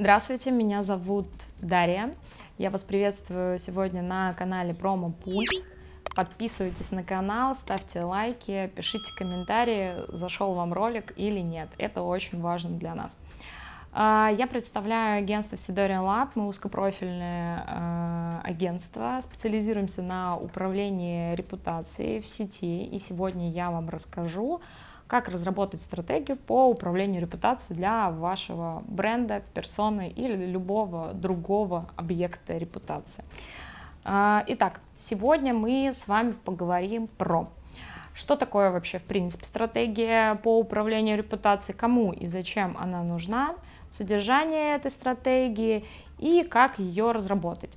Здравствуйте, меня зовут Дарья. Я вас приветствую сегодня на канале Промо Пульт. Подписывайтесь на канал, ставьте лайки, пишите комментарии, зашел вам ролик или нет. Это очень важно для нас. А, я представляю агентство Sidorian Lab, мы узкопрофильное а, агентство, специализируемся на управлении репутацией в сети, и сегодня я вам расскажу как разработать стратегию по управлению репутацией для вашего бренда, персоны или любого другого объекта репутации. А, итак, сегодня мы с вами поговорим про что такое вообще, в принципе, стратегия по управлению репутацией, кому и зачем она нужна, содержание этой стратегии и как ее разработать.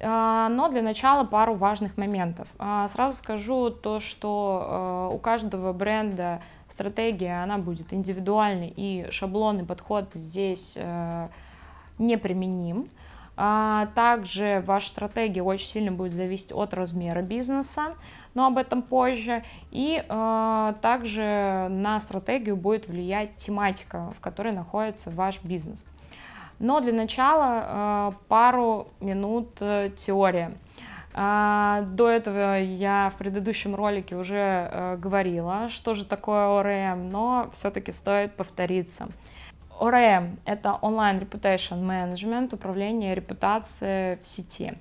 А, но для начала пару важных моментов. А, сразу скажу то, что у каждого бренда стратегия, она будет индивидуальной, и шаблонный подход здесь э, неприменим. А, также ваша стратегия очень сильно будет зависеть от размера бизнеса, но об этом позже. И э, также на стратегию будет влиять тематика, в которой находится ваш бизнес. Но для начала э, пару минут э, теория. А, до этого я в предыдущем ролике уже э, говорила, что же такое ОРМ, но все-таки стоит повториться. ОРМ – это онлайн reputation менеджмент, управление репутацией в сети.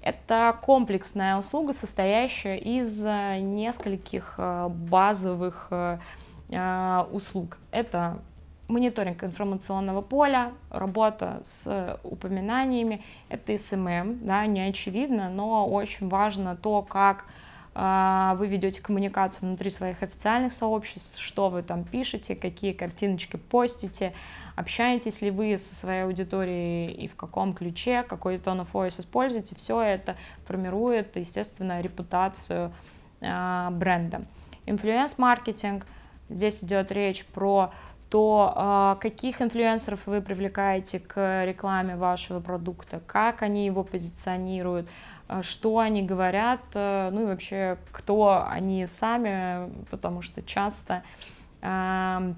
Это комплексная услуга, состоящая из э, нескольких э, базовых услуг. Это мониторинг информационного поля, работа с э, упоминаниями, это СММ, да, не очевидно, но очень важно то, как э, вы ведете коммуникацию внутри своих официальных сообществ, что вы там пишете, какие картиночки постите, общаетесь ли вы со своей аудиторией и в каком ключе, какой тон of voice используете, все это формирует, естественно, репутацию э, бренда. Инфлюенс-маркетинг, здесь идет речь про то а, каких инфлюенсеров вы привлекаете к рекламе вашего продукта, как они его позиционируют, а, что они говорят, э, ну и вообще кто они сами, потому что часто а,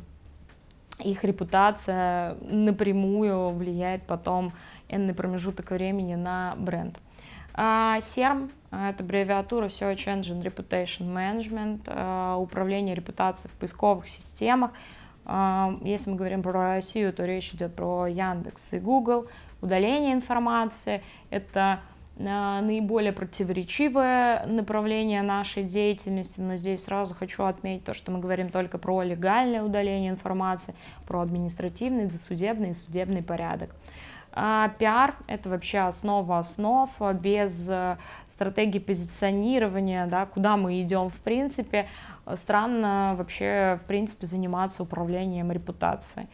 их репутация напрямую влияет потом энный промежуток времени на бренд. CERM – это аббревиатура Search Engine Reputation Management, управление репутацией в поисковых системах – если мы говорим про Россию, то речь идет про Яндекс и Google. Удаление информации – это а, наиболее противоречивое направление нашей деятельности, но здесь сразу хочу отметить то, что мы говорим только про легальное удаление информации, про административный, досудебный и судебный порядок. А пиар – это вообще основа основ. Без а, стратегии позиционирования, да, куда мы идем, в принципе, э, странно вообще, в принципе, заниматься управлением репутацией.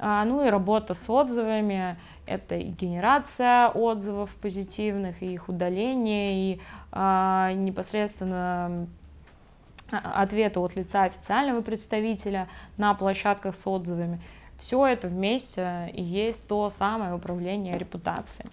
А, ну и работа с отзывами, это и генерация отзывов позитивных, и их удаление, и а, непосредственно а, ответы от лица официального представителя на площадках с отзывами. Все это вместе и есть то самое управление репутацией.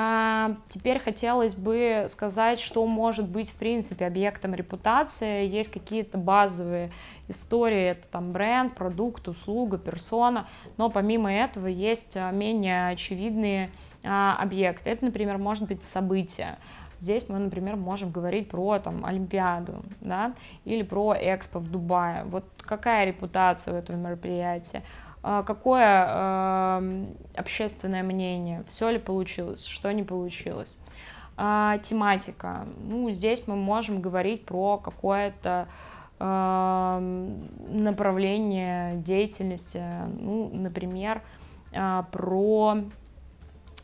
А, теперь хотелось бы сказать, что может быть, в принципе, объектом репутации. Есть какие-то базовые истории, это там бренд, продукт, услуга, персона, но помимо этого есть а, менее очевидные а, объекты. Это, например, может быть событие. Здесь мы, например, можем говорить про там, Олимпиаду да, или про Экспо в Дубае. Вот какая репутация у этого мероприятия? А, какое общественное мнение, все ли получилось, что не получилось. А, тематика. Ну, здесь мы можем говорить про какое-то направление деятельности, ну, например, а, про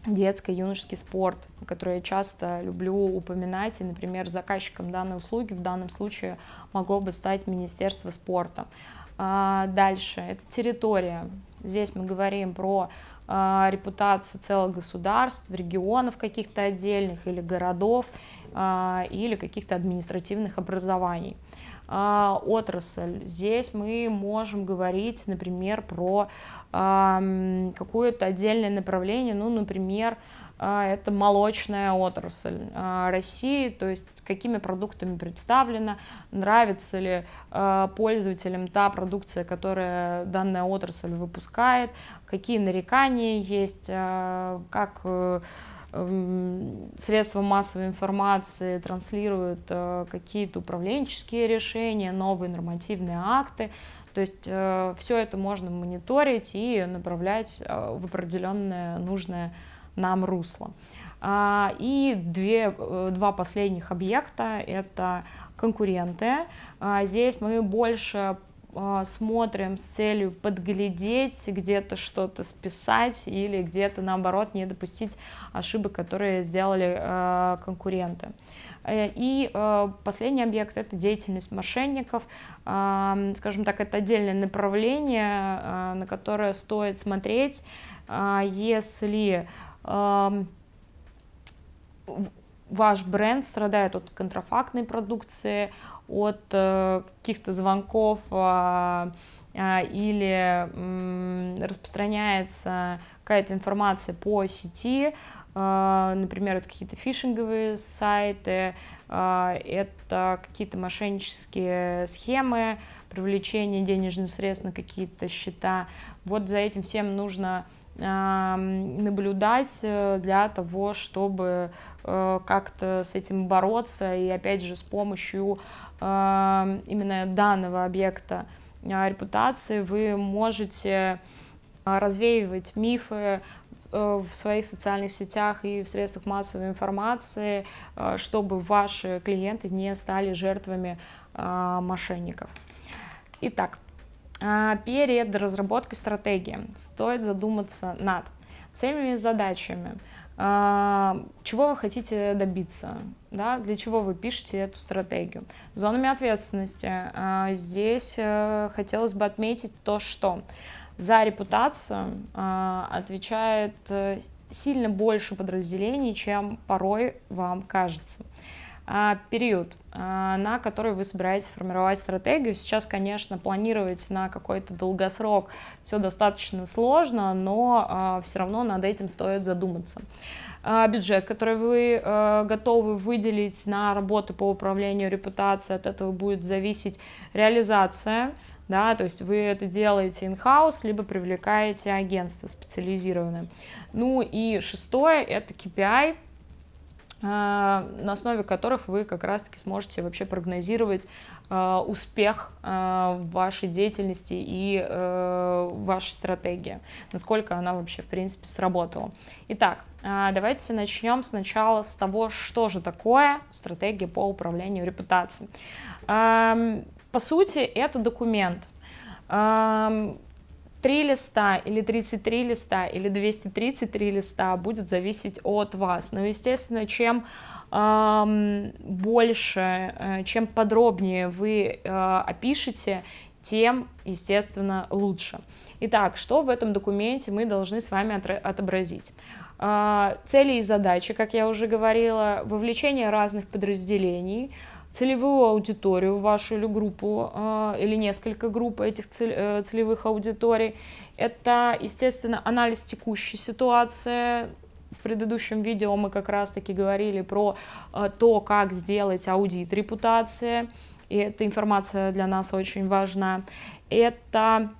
детско-юношеский спорт, который я часто люблю упоминать, и, например, заказчиком данной услуги в данном случае могло бы стать Министерство спорта. А, дальше, это территория. Здесь мы говорим про а, репутацию целых государств, регионов каких-то отдельных или городов а, или каких-то административных образований. Отрасль. Здесь мы можем говорить, например, про какое-то отдельное направление, ну, например, а, это молочная отрасль а, России, то есть какими продуктами представлена, нравится ли а, пользователям та продукция, которая данная отрасль выпускает, какие нарекания есть, как э, эм, средства массовой информации транслируют э, какие-то управленческие решения, новые нормативные акты. То есть э, все это можно мониторить и направлять в определенное нужное нам русло. А, и две, э, два последних объекта – это конкуренты. А, здесь мы больше а, смотрим с целью подглядеть, где-то что-то списать или где-то наоборот не допустить ошибок, которые сделали э, конкуренты. Э, и последний объект – это деятельность мошенников. Скажем так, это отдельное направление, на которое стоит смотреть, если ваш бренд страдает от контрафактной продукции, от э, каких-то звонков а, а, или распространяется какая-то информация по сети, а, например, это какие-то фишинговые сайты, это какие-то мошеннические схемы, привлечение денежных средств на какие-то счета. Вот за этим всем нужно наблюдать э, для того, чтобы э, как-то с этим бороться и опять же с помощью именно данного объекта а, репутации вы можете а, развеивать мифы э, в своих социальных сетях и в средствах массовой информации, чтобы ваши клиенты не стали жертвами а, мошенников. Итак, а, перед разработкой стратегии стоит задуматься над целями и задачами, а, чего вы хотите добиться, да, для чего вы пишете эту стратегию. Зонами ответственности. А, здесь э, хотелось бы отметить то, что за репутацию отвечает э, сильно больше подразделений, чем порой вам кажется. А, период, а, на который вы собираетесь формировать стратегию. Сейчас, конечно, планировать на какой-то долгосрок все достаточно сложно, но а, все равно над этим стоит задуматься. Бюджет, который вы готовы выделить на работы по управлению репутацией, от этого будет зависеть реализация да, то есть вы это делаете in-house, либо привлекаете агентство специализированное. Ну и шестое – это KPI, Э, на основе которых вы как раз-таки сможете вообще прогнозировать э, успех э, вашей деятельности и вашей стратегии, насколько она вообще, в принципе, сработала. Итак, давайте начнем сначала с того, что же такое стратегия по управлению репутацией. Эм, по сути, это документ, эм, 3 листа или 33 листа или 233 листа будет зависеть от вас. Но, естественно, чем э, больше, э, чем подробнее вы э, опишете, тем, естественно, лучше. Итак, что в этом документе мы должны с вами отобразить? А, цели и задачи, как я уже говорила, вовлечение разных подразделений – целевую аудиторию вашу или группу, э, или несколько групп этих э, целевых аудиторий. Это, естественно, анализ текущей ситуации, в предыдущем видео мы как раз-таки говорили про э, то, как сделать аудит репутации, и эта информация для нас очень важна. Это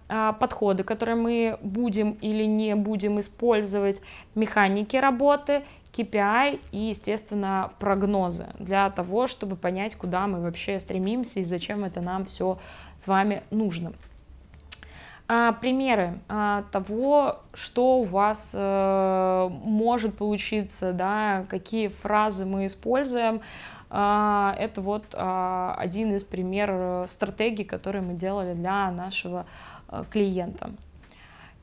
подходы, которые мы будем или не будем использовать, механики работы KPI и, естественно, прогнозы для того, чтобы понять, куда мы вообще стремимся и зачем это нам все с вами нужно. А, примеры а, того, что у вас а, может получиться, да, какие фразы мы используем. А, это вот а, один из примеров э, стратегии, которые мы делали для нашего э, клиента.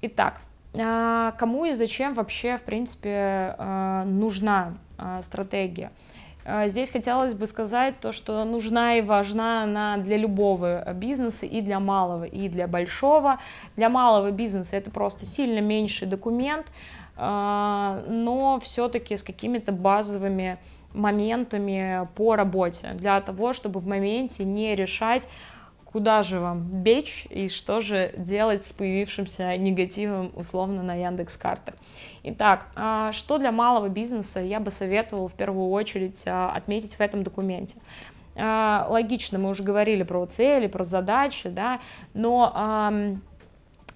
Итак, а, кому и зачем вообще, в принципе, а, нужна а, стратегия. Здесь хотелось бы сказать то, что нужна и важна она для любого бизнеса, и для малого, и для большого. Для малого бизнеса это просто сильно меньший документ, но все-таки с какими-то базовыми моментами по работе, для того, чтобы в моменте не решать куда же вам бечь и что же делать с появившимся негативом условно на Яндекс карты. Итак, а, что для малого бизнеса я бы советовала в первую очередь а, отметить в этом документе а, логично, мы уже говорили про цели, про задачи, да, но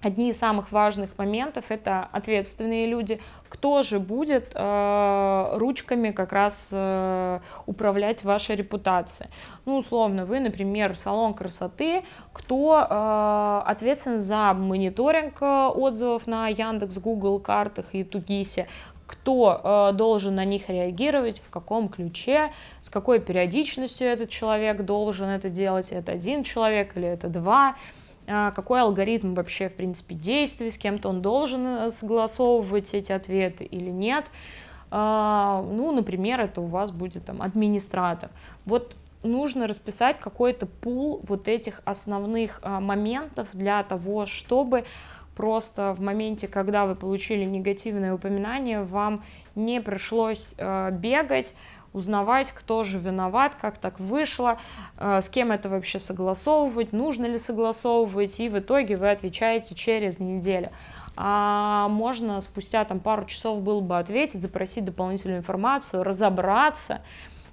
одни из самых важных моментов это ответственные люди. Кто же будет э, ручками как раз э, управлять вашей репутацией? Ну, условно, вы, например, салон красоты, кто э, ответственен за мониторинг э, отзывов на Яндекс, Google картах и Тугисе, кто э, должен на них реагировать, в каком ключе, с какой периодичностью этот человек должен это делать, это один человек или это два а какой алгоритм вообще, в принципе, действий, с кем-то он должен э, согласовывать эти ответы или нет. А, ну, например, это у вас будет там администратор. Вот нужно расписать какой-то пул вот этих основных а, моментов для того, чтобы просто в моменте, когда вы получили негативное упоминание, вам не пришлось э, бегать, узнавать, кто же виноват, как так вышло, э, с кем это вообще согласовывать, нужно ли согласовывать, и в итоге вы отвечаете через неделю. А можно спустя там пару часов было бы ответить, запросить дополнительную информацию, разобраться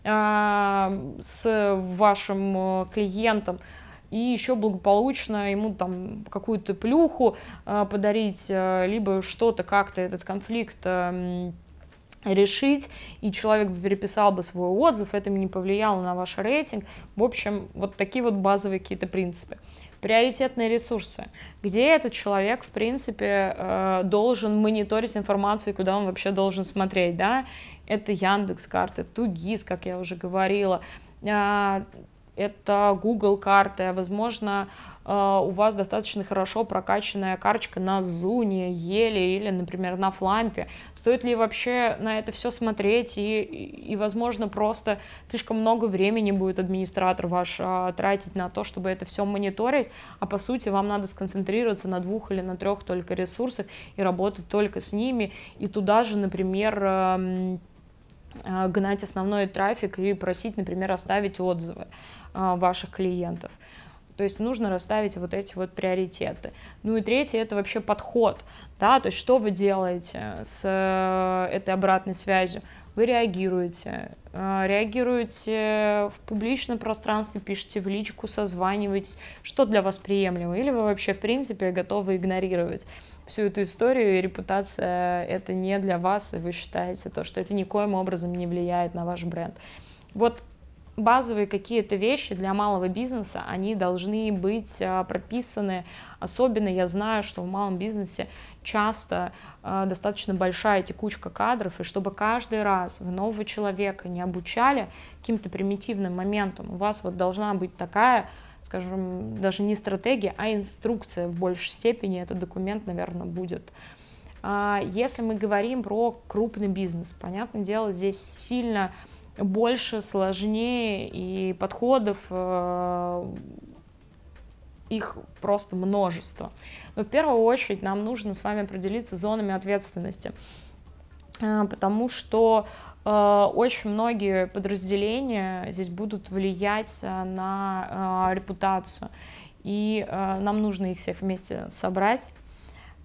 э, с вашим э, клиентом, и еще благополучно ему там какую-то плюху подарить, либо что-то как-то этот конфликт решить, и человек переписал бы свой отзыв, это не повлияло на ваш рейтинг. В общем, вот такие вот базовые какие-то принципы. Приоритетные ресурсы, где этот человек, в принципе, э, должен мониторить информацию, куда он вообще должен смотреть, да, это Яндекс карты, Тугис, как я уже говорила, а, это Google карты, возможно, э, у вас достаточно хорошо прокачанная карточка на Зуне, Еле или, например, на Флампе. Стоит ли вообще на это все смотреть и, и, возможно, просто слишком много времени будет администратор ваш а, тратить на то, чтобы это все мониторить, а по сути вам надо сконцентрироваться на двух или на трех только ресурсах и работать только с ними, и туда же, например, эм, Э, гнать основной трафик и просить, например, оставить отзывы э, ваших клиентов. То есть нужно расставить вот эти вот приоритеты. Ну и третье это вообще подход, да, то есть что вы делаете с э, этой обратной связью. Вы реагируете, реагируете в публичном пространстве, пишете в личку, созваниваетесь, что для вас приемлемо, или вы вообще в принципе готовы игнорировать всю эту историю, и репутация это не для вас, и вы считаете то, что это никоим образом не влияет на ваш бренд. Вот базовые какие-то вещи для малого бизнеса, они должны быть а, прописаны. Особенно я знаю, что в малом бизнесе часто а, достаточно большая текучка кадров, и чтобы каждый раз в нового человека не обучали каким-то примитивным моментам, у вас вот должна быть такая скажем, даже не стратегия, а инструкция в большей степени, этот документ, наверное, будет. А если мы говорим про крупный бизнес, понятное дело, здесь сильно больше, сложнее и подходов э, их просто множество. Но в первую очередь нам нужно с вами определиться зонами ответственности, а, потому что Э, очень многие подразделения здесь будут влиять э, на э, репутацию. И нам нужно их всех вместе собрать,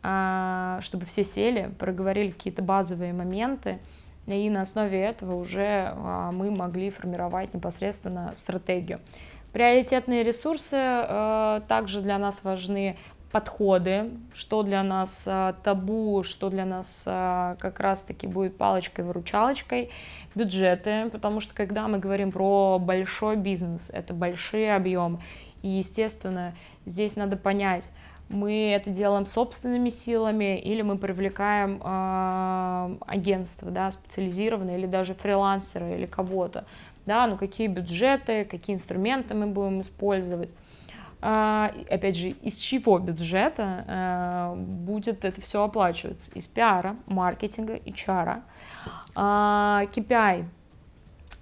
чтобы все сели, проговорили какие-то базовые моменты, и на основе этого уже мы могли формировать непосредственно стратегию. Приоритетные ресурсы э, также для нас важны подходы, что для нас а, табу, что для нас а, как раз-таки будет палочкой-выручалочкой, бюджеты, потому что когда мы говорим про большой бизнес, это большие объемы, и, естественно, здесь надо понять, мы это делаем собственными силами или мы привлекаем э, а, агентство, да, специализированное или даже фрилансера или кого-то, да, ну какие бюджеты, какие инструменты мы будем использовать. А, опять же, из чего бюджета э, будет это все оплачиваться? Из пиара, маркетинга, и чара. KPI.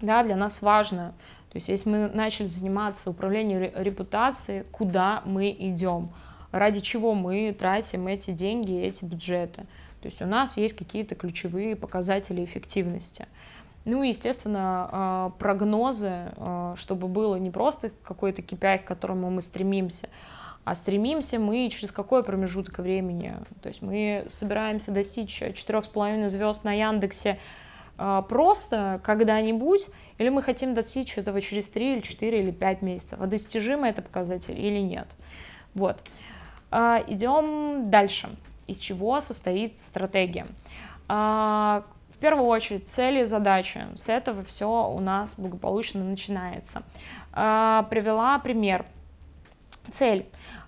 Да, для нас важно. То есть, если мы начали заниматься управлением репутацией, куда мы идем, ради чего мы тратим эти деньги, эти бюджеты. То есть у нас есть какие-то ключевые показатели эффективности. Uh, ну и, естественно, а, прогнозы, а, чтобы было не просто какой-то KPI, к которому мы стремимся, а стремимся мы через какой промежуток времени. То есть мы собираемся достичь 4,5 звезд на Яндексе а, просто когда-нибудь, или мы хотим достичь этого через 3 или 4 или 5 месяцев, а достижимый это показатель или нет. Вот. Идем дальше. Из чего состоит стратегия? В первую очередь цели и задачи. С этого все у нас благополучно начинается. А, привела пример. Цель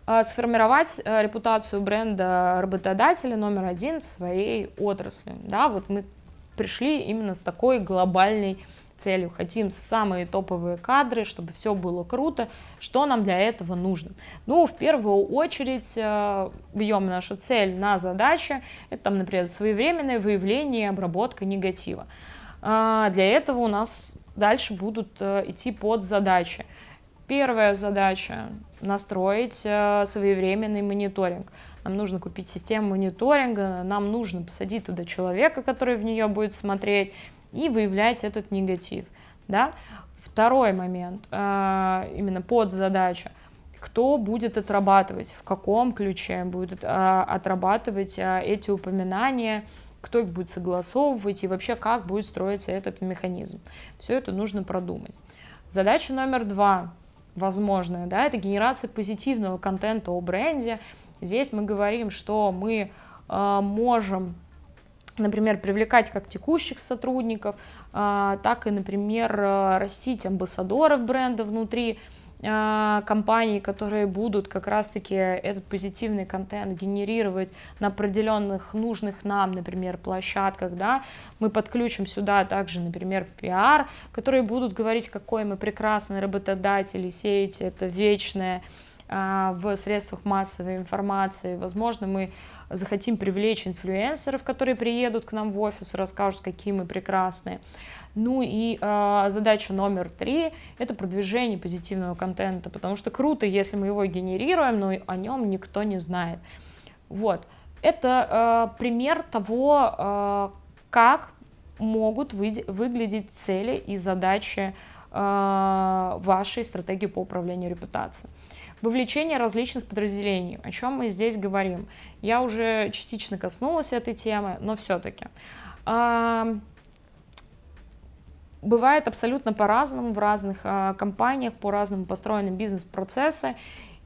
а, сформировать э, репутацию бренда работодателя номер один в своей отрасли. Да, вот мы пришли именно с такой глобальной целью, хотим самые топовые кадры, чтобы все было круто, что нам для этого нужно? Ну, в первую очередь, э, бьем нашу цель на задачи, это там, например, своевременное выявление и обработка негатива. А, для этого у нас дальше будут э, идти под задачи. Первая задача – настроить э, своевременный мониторинг. Нам нужно купить систему мониторинга, нам нужно посадить туда человека, который в нее будет смотреть, и выявлять этот негатив. Да? Второй момент, э, именно подзадача. Кто будет отрабатывать, в каком ключе будет э, отрабатывать э, эти упоминания, кто их будет согласовывать и вообще как будет строиться этот механизм. Все это нужно продумать. Задача номер два, возможная, да, это генерация позитивного контента о бренде. Здесь мы говорим, что мы можем например, привлекать как текущих сотрудников, а, так и, например, э, растить амбассадоров бренда внутри а, компании, которые будут как раз-таки этот позитивный контент генерировать на определенных нужных нам, например, площадках, да, мы подключим сюда также, например, пиар, которые будут говорить, какой мы прекрасный работодатель и сеять это вечное, а, в средствах массовой информации. Возможно, мы захотим привлечь инфлюенсеров, которые приедут к нам в офис и расскажут, какие мы прекрасные. Ну и э, задача номер три – это продвижение позитивного контента, потому что круто, если мы его генерируем, но о нем никто не знает. Вот, это э, пример того, э, как могут вы, выглядеть цели и задачи э, вашей стратегии по управлению репутацией. Вовлечение различных подразделений, о чем мы здесь говорим. Я уже частично коснулась этой темы, но все-таки. Бывает абсолютно по-разному в разных а, компаниях, по разному построены бизнес-процессы.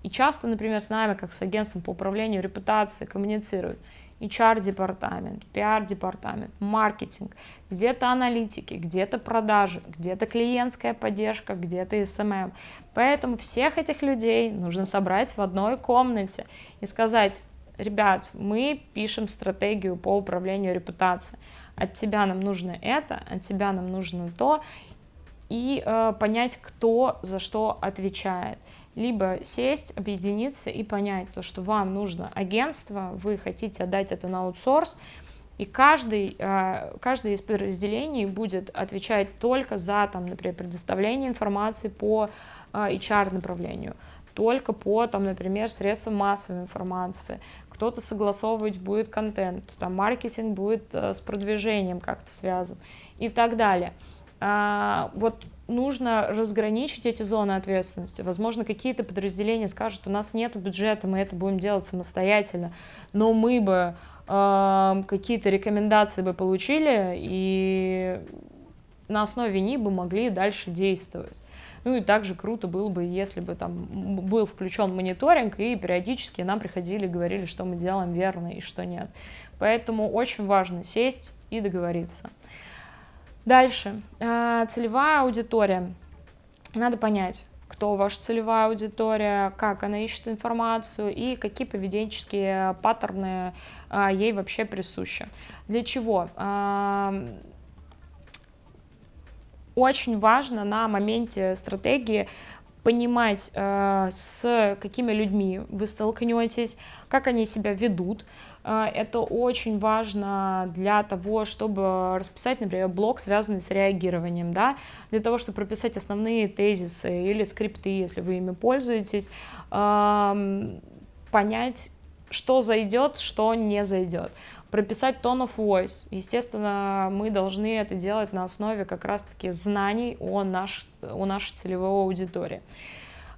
И часто, например, с нами, как с агентством по управлению репутацией, коммуницируют – HR-департамент, PR-департамент, маркетинг, где-то аналитики, где-то продажи, где-то клиентская поддержка, где-то СММ. Эм эм. Поэтому всех этих людей нужно собрать в одной комнате и сказать, ребят, мы пишем стратегию по управлению репутацией. От тебя нам нужно это, от тебя нам нужно то, и э, понять, кто за что отвечает либо сесть, объединиться и понять то, что вам нужно агентство, вы хотите отдать это на аутсорс, и каждый, а, каждый из подразделений будет отвечать только за, там, например, предоставление информации по а, HR-направлению, только по, там, например, средствам массовой информации. Кто-то согласовывать будет контент, там, маркетинг будет э, с продвижением как-то связан и так далее. А, вот нужно разграничить эти зоны ответственности. Возможно, какие-то подразделения скажут, у нас нет бюджета, мы это будем делать самостоятельно, но мы бы э, какие-то рекомендации бы получили и на основе них бы могли дальше действовать. Ну и также круто было бы, если бы там был включен мониторинг, и периодически нам приходили и говорили, что мы делаем верно и что нет. Поэтому очень важно сесть и договориться. Дальше. А, целевая аудитория. Надо понять, кто ваша целевая аудитория, как она ищет информацию и какие поведенческие паттерны а, ей вообще присущи. Для чего? А, очень важно на моменте стратегии понимать, с какими людьми вы столкнетесь, как они себя ведут, а, это очень важно для того, чтобы расписать, например, блок, связанный с реагированием, да, для того, чтобы прописать основные тезисы или скрипты, если вы ими пользуетесь, понять, что зайдет, что не зайдет. Прописать tone of voice. Естественно, мы должны это делать на основе как раз-таки знаний о наш, о нашей целевой аудитории.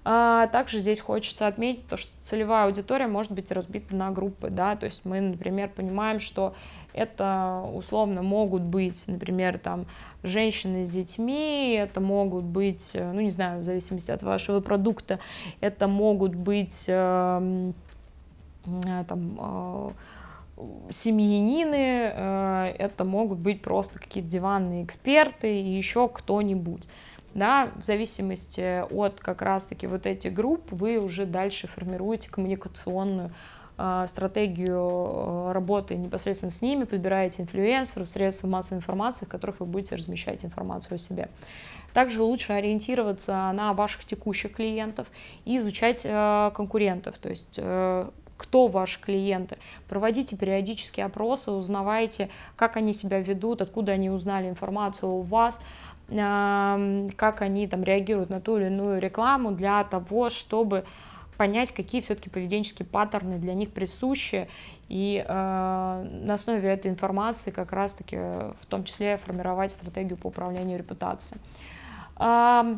А также здесь хочется отметить то, что целевая аудитория может быть разбита на группы, да, то есть мы, например, понимаем, что это условно могут быть, например, там женщины с детьми, это могут быть, э, ну не знаю, в зависимости от вашего продукта, это могут быть эм, э, там э, семьянины, это могут быть просто какие-то диванные эксперты и еще кто-нибудь да, в зависимости от как раз-таки вот этих групп вы уже дальше формируете коммуникационную а, стратегию э, работы непосредственно с ними, подбираете инфлюенсеров, средства массовой информации, в которых вы будете размещать информацию о себе. Также лучше ориентироваться на ваших текущих клиентов и изучать э, конкурентов, то есть э, кто ваши клиенты. Проводите периодические опросы, узнавайте, как они себя ведут, откуда они узнали информацию у вас, как они там реагируют на ту или иную рекламу для того, чтобы понять, какие все-таки поведенческие паттерны для них присущи, и э, на основе этой информации как раз-таки э, в том числе формировать стратегию по управлению репутацией. Э,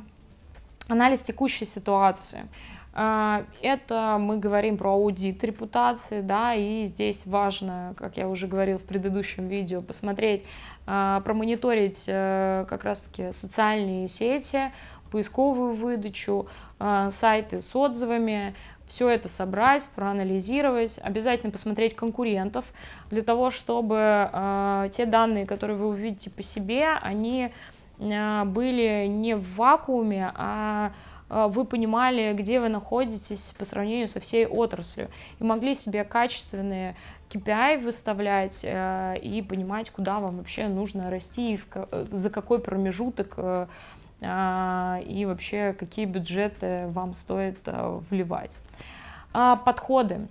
анализ текущей ситуации. Э, а, это мы говорим про аудит репутации, да, и здесь важно, как я уже говорил в предыдущем видео, посмотреть, а, промониторить э, как раз-таки социальные сети, поисковую выдачу, а, сайты с отзывами, все это собрать, проанализировать, обязательно посмотреть конкурентов для того, чтобы те данные, которые вы увидите по себе, они были не в вакууме, а а, вы понимали, где вы находитесь по сравнению со всей отраслью, и могли себе качественные KPI а выставлять э, и понимать, куда вам вообще нужно расти, э, за какой промежуток э, а, и вообще какие бюджеты вам стоит вливать. Подходы.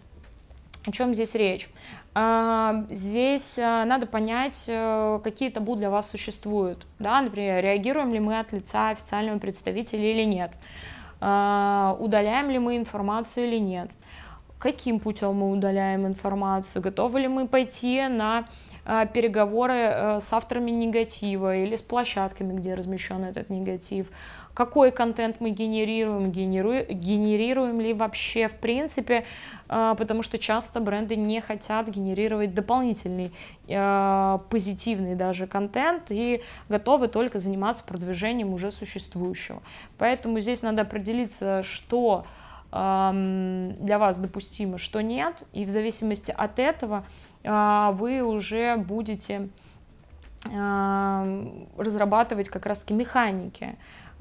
О чем здесь речь? А, здесь а, надо понять, э, какие табу для вас существуют. Да? Например, реагируем ли мы от лица официального представителя или нет. А, удаляем ли мы информацию или нет. Каким путем мы удаляем информацию. Готовы ли мы пойти на переговоры э, с авторами негатива или с площадками, где размещен этот негатив какой контент мы генерируем, генерируем, ли вообще в принципе, а, потому что часто бренды не хотят генерировать дополнительный а, позитивный даже контент и готовы только заниматься продвижением уже существующего. Поэтому здесь надо определиться, что а, для вас допустимо, что нет, и в зависимости от этого вы уже будете разрабатывать как раз-таки механики,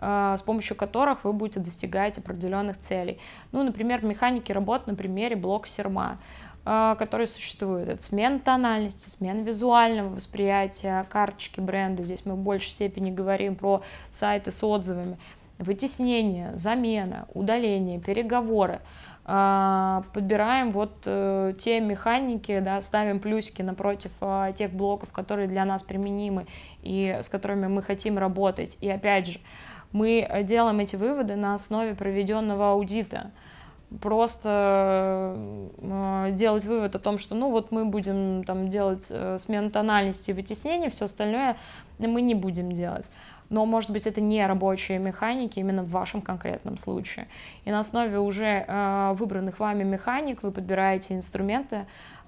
а, с помощью которых вы будете достигать определенных целей. Ну, например, механики работ на примере блока серма а, которые существуют. Это смена тональности, смена визуального восприятия карточки бренда. Здесь мы в большей степени говорим про сайты с отзывами. Вытеснение, замена, удаление, переговоры. А, подбираем вот э, те механики, да, ставим плюсики напротив тех блоков, которые для нас применимы и с которыми мы хотим работать. И опять же, мы э, делаем эти выводы на основе проведенного аудита. Просто э, делать вывод о том, что ну вот мы будем там делать э, смену тональности и вытеснения, все остальное мы не будем делать но, может быть, это не рабочие механики именно в вашем конкретном случае. И на основе уже э, выбранных вами механик вы подбираете инструменты,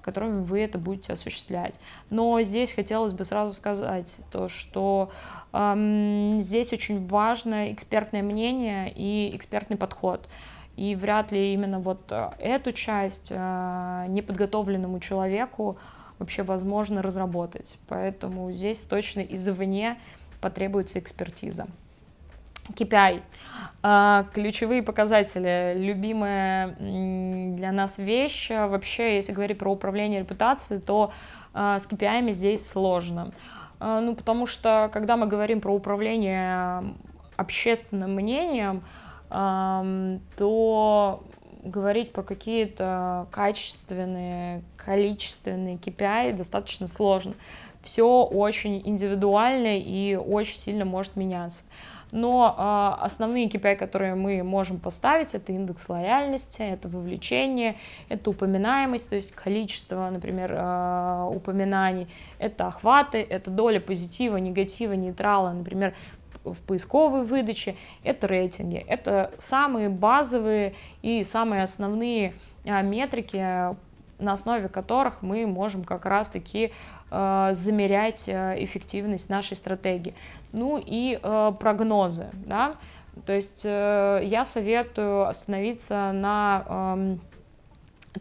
которыми вы это будете осуществлять. Но здесь хотелось бы сразу сказать то, что эм, здесь очень важно экспертное мнение и экспертный подход. И вряд ли именно вот э, эту часть э, неподготовленному человеку вообще возможно разработать. Поэтому здесь точно извне потребуется экспертиза. KPI. А, ключевые показатели, любимая для нас вещь, вообще, если говорить про управление репутацией, то а, с KPI здесь сложно. А, ну, потому что, когда мы говорим про управление общественным мнением, то говорить про какие-то качественные, количественные KPI достаточно сложно. Все очень индивидуально и очень сильно может меняться но э, основные KPI, которые мы можем поставить, это индекс лояльности, это вовлечение, это упоминаемость, то есть количество, например, э, упоминаний, это охваты, это доля позитива, негатива, нейтрала, например, в поисковой выдаче, это рейтинги, это самые базовые и самые основные а, метрики, на основе которых мы можем как раз-таки замерять эффективность нашей стратегии ну и э, прогнозы, да, то есть э, я советую остановиться на э, эм,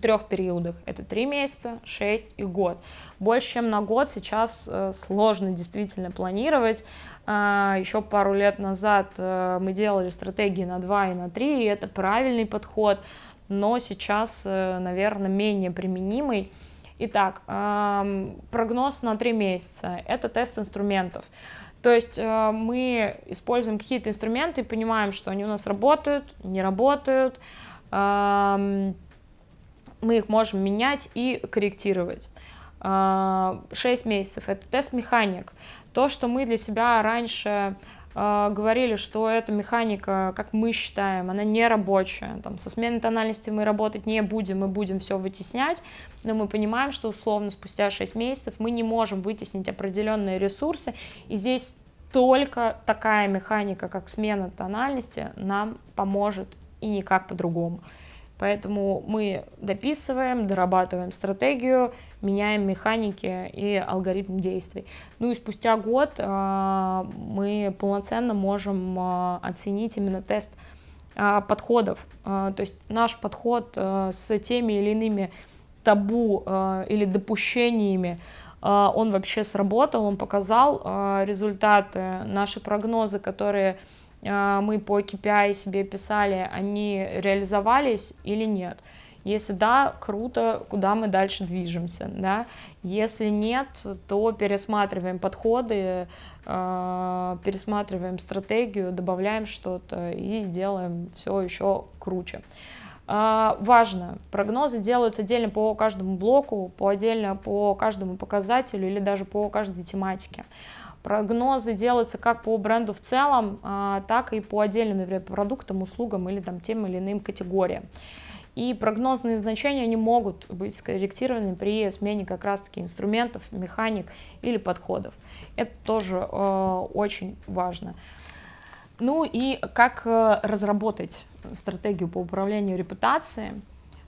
трех периодах. Это три месяца, шесть и год. Больше, чем на год сейчас э, сложно действительно планировать. А, еще пару лет назад э, мы делали стратегии на два и на три, и это правильный подход, но сейчас, э, наверное, менее применимый. Итак, эм, прогноз на три месяца. Это тест инструментов. То есть э, мы используем какие-то инструменты, понимаем, что они у нас работают, не работают, эм, мы их можем менять и корректировать. 6 э, месяцев. Это тест-механик. То, что мы для себя раньше а, говорили, что эта механика, как мы считаем, она не рабочая. Там, со сменой тональности мы работать не будем, мы будем все вытеснять, но мы понимаем, что условно спустя 6 месяцев мы не можем вытеснить определенные ресурсы, и здесь только такая механика, как смена тональности, нам поможет и никак по-другому. Поэтому мы дописываем, дорабатываем стратегию, меняем механики и алгоритм действий. Ну и спустя год э, мы полноценно можем э, оценить именно тест э, подходов. То есть наш подход с теми или иными табу или допущениями, он вообще сработал, он показал результаты, наши прогнозы, которые мы по KPI себе писали, они реализовались или нет. Если да, круто, куда мы дальше движемся, да? Если нет, то пересматриваем подходы, э, пересматриваем стратегию, добавляем что-то и делаем все еще круче. А, важно, прогнозы делаются отдельно по каждому блоку, по отдельно по каждому показателю или даже по каждой тематике. Прогнозы делаются как по бренду в целом, а, так и по отдельным например, продуктам, услугам или там, тем или иным категориям. И прогнозные значения они могут быть скорректированы при смене как раз-таки инструментов, механик или подходов. Это тоже э, очень важно. Ну и как э, разработать стратегию по управлению репутацией?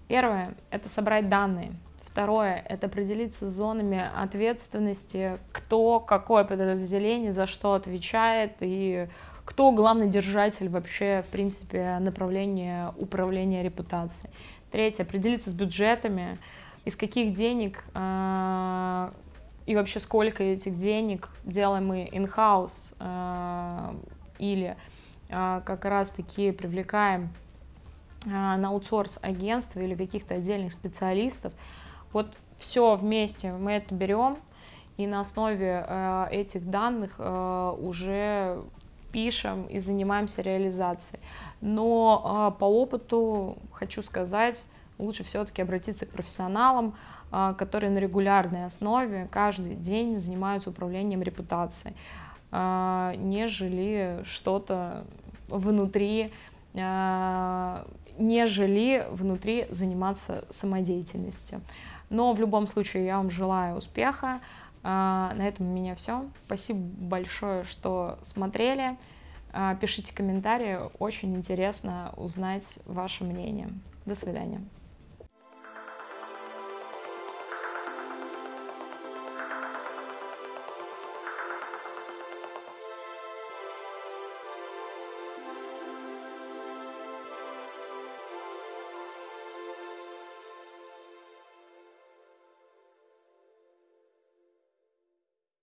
Первое – это собрать данные. Второе – это определиться с зонами ответственности, кто, какое подразделение, за что отвечает и кто главный держатель вообще, в принципе, направления управления репутацией. Третье, определиться с бюджетами, из каких денег а, и вообще сколько этих денег делаем мы in-house а, или а, как раз-таки привлекаем на аутсорс агентства или каких-то отдельных специалистов. Вот все вместе мы это берем, и на основе этих данных уже пишем и занимаемся реализацией. Но а, по опыту хочу сказать, лучше все-таки обратиться к профессионалам, а, которые на регулярной основе каждый день занимаются управлением репутацией, а, нежели что-то внутри нежели внутри заниматься самодеятельностью. Но в любом случае я вам желаю успеха. А, на этом у меня все. Спасибо большое, что смотрели. А, пишите комментарии, очень интересно узнать ваше мнение. До свидания.